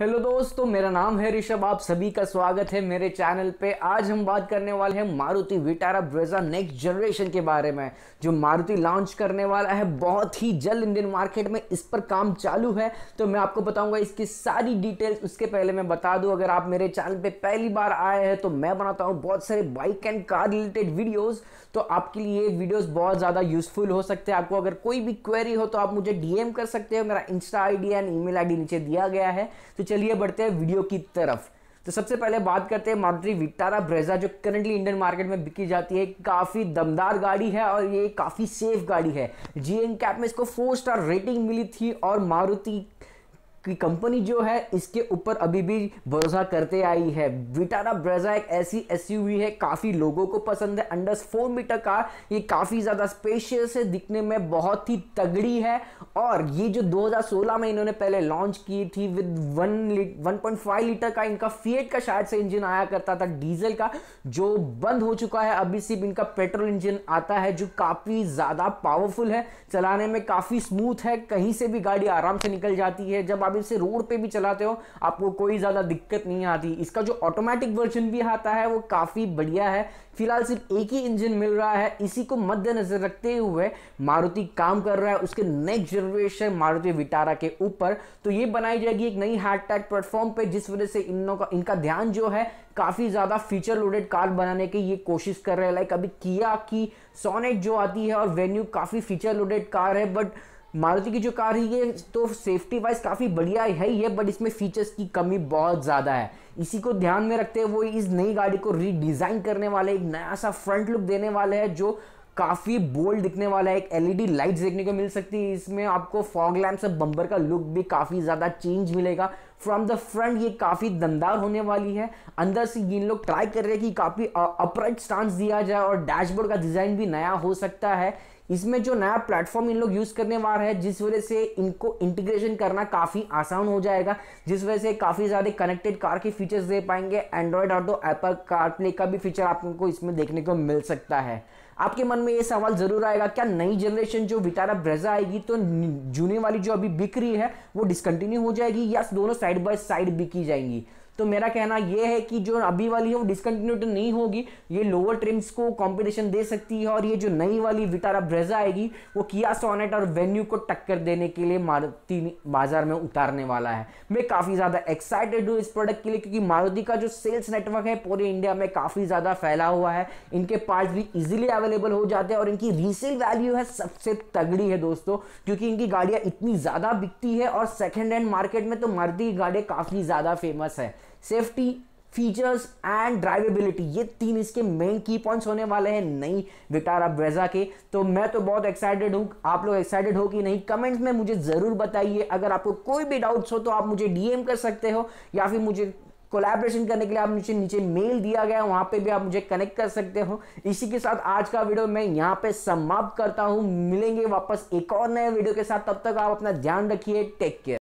hello दोस्तों मेरा नाम है ऋषभ आप सभी का स्वागत है मेरे चैनल पे आज हम बात करने वाले हैं Maruti Vitara Brezza next generation के बारे में जो मारुति लॉन्च करने वाला है बहुत ही जल्द इंडियन मार्केट में इस पर काम चालू है तो मैं आपको बताऊंगा इसकी सारी डिटेल्स उसके पहले मैं बता दूं अगर आप मेरे चैनल पर पहली बार आए हैं तो मैं बनाता हूँ बहुत सारे bike and car related videos तो आपके लिए वीडियोज़ बहुत ज़्यादा यूजफुल हो सकते हैं आपको अगर कोई भी क्वेरी हो तो आप मुझे डी कर सकते हो मेरा insta I and email नीचे दिया गया है तो चलिए बढ़ते हैं वीडियो की तरफ तो सबसे पहले बात करते हैं मारुति विटारा ब्रेजा जो करंटली इंडियन मार्केट में बिकी जाती है काफ़ी दमदार गाड़ी है और ये काफ़ी सेफ गाड़ी है जी एन कैप में इसको फोर स्टार रेटिंग मिली थी और मारुति कि कंपनी जो है इसके ऊपर अभी भी भरोसा करते आई है विटारा ब्रेजा एक ऐसी एस है काफ़ी लोगों को पसंद है अंडर फोर मीटर कार ये काफ़ी ज़्यादा स्पेशियस है दिखने में बहुत ही तगड़ी है और ये जो 2016 में इन्होंने पहले लॉन्च की थी with one one point litre का इनका फीएट का शायद से इंजन आया करता था डीजल का जो बंद हो चुका है अभी सिर्फ इनका पेट्रोल इंजन आता है जो काफ़ी ज़्यादा पावरफुल है चलाने में काफ़ी स्मूथ है कहीं से भी गाड़ी आराम से निकल जाती है जब आप आप इसे रोड पे भी चलाते हो आपको कोई ज़्यादा दिक्कत नहीं आती इसका जो ऑटोमेटिक वर्जन भी आता है वो काफ़ी बढ़िया है फिलहाल सिर्फ एक ही इंजन मिल रहा है इसी को मद्देनजर रखते हुए मारुति काम कर रहा है उसके नेक्स्ट जनरेशन मारुति विटारा के ऊपर तो ये बनाई जाएगी एक नई हैशटैग प्लेटफॉर्म पे जिस वजह से इन का इनका ध्यान जो है काफ़ी ज़्यादा फीचर लोडेड कार बनाने की ये कोशिश कर रहे हैं लाइक अभी किया की सोनेट जो आती है और वेन्यू काफ़ी फीचर लोडेड कार है बट मारुति की जो कार है ये तो सेफ्टी वाइज काफ़ी बढ़िया है ये बट इसमें फीचर्स की कमी बहुत ज़्यादा है इसी को ध्यान में रखते हुए वो इस नई गाड़ी को रीडिज़ाइन करने वाले एक नया सा फ्रंट लुक देने वाले हैं जो काफ़ी बोल्ड दिखने वाला है एक एलईडी लाइट्स देखने को मिल सकती है इसमें आपको फॉग लैम्प से बम्बर का लुक भी काफ़ी ज़्यादा चेंज मिलेगा फ्रॉम द फ्रंट ये काफ़ी दमदार होने वाली है अंदर से ये लोग ट्राई कर रहे हैं कि काफ़ी अपराइट स्टांस दिया जाए और डैशबोर्ड का डिज़ाइन भी नया हो सकता है इसमें जो नया प्लेटफॉर्म इन लोग यूज़ करने वाला है जिस वजह से इनको इंटीग्रेशन करना काफ़ी आसान हो जाएगा जिस वजह से काफ़ी ज़्यादा कनेक्टेड कार के फीचर्स दे पाएंगे एंड्रॉयड और एप्पल कार प्ले का भी फीचर आपको इसमें देखने को मिल सकता है आपके मन में ये सवाल जरूर आएगा क्या नई जनरेशन जो विटारा ब्रेजा आएगी तो जूने वाली जो अभी बिक रही है वो डिसकंटिन्यू हो जाएगी या दोनों साइड बाय साइड बिकी जाएंगी तो मेरा कहना यह है कि जो अभी वाली है वो डिसकंटिन्यू नहीं होगी ये लोअर ट्रिम्स को कॉम्पिटिशन दे सकती है और ये जो नई वाली विटारा ब्रेजा आएगी वो किया सोनेट और वेन्यू को टक्कर देने के लिए मारुति बाजार में उतारने वाला है मैं काफ़ी ज़्यादा एक्साइटेड हूँ इस प्रोडक्ट के लिए क्योंकि मारुति का जो सेल्स नेटवर्क है पूरे इंडिया में काफ़ी ज़्यादा फैला हुआ है इनके पार्ट भी इजिली अवेलेबल हो जाते हैं और इनकी रीसेल वैल्यू है सबसे तगड़ी है दोस्तों क्योंकि इनकी गाड़ियाँ इतनी ज़्यादा बिकती है और सेकेंड हैंड मार्केट में तो मारुति की गाड़ियाँ काफ़ी ज़्यादा फेमस है सेफ्टी फीचर्स एंड ड्राइवेबिलिटी ये तीन इसके मेन की पॉइंट्स होने वाले हैं नई विटारा ब्रेजा के तो मैं तो बहुत एक्साइटेड हूँ आप लोग एक्साइटेड हो कि नहीं कमेंट्स में मुझे ज़रूर बताइए अगर आपको कोई भी डाउट्स हो तो आप मुझे डीएम कर सकते हो या फिर मुझे कोलैबोरेशन करने के लिए आप मुझे नीचे मेल दिया गया है वहाँ पे भी आप मुझे कनेक्ट कर सकते हो इसी के साथ आज का वीडियो मैं यहाँ पे समाप्त करता हूँ मिलेंगे वापस एक और नए वीडियो के साथ तब तक आप अपना ध्यान रखिए टेक केयर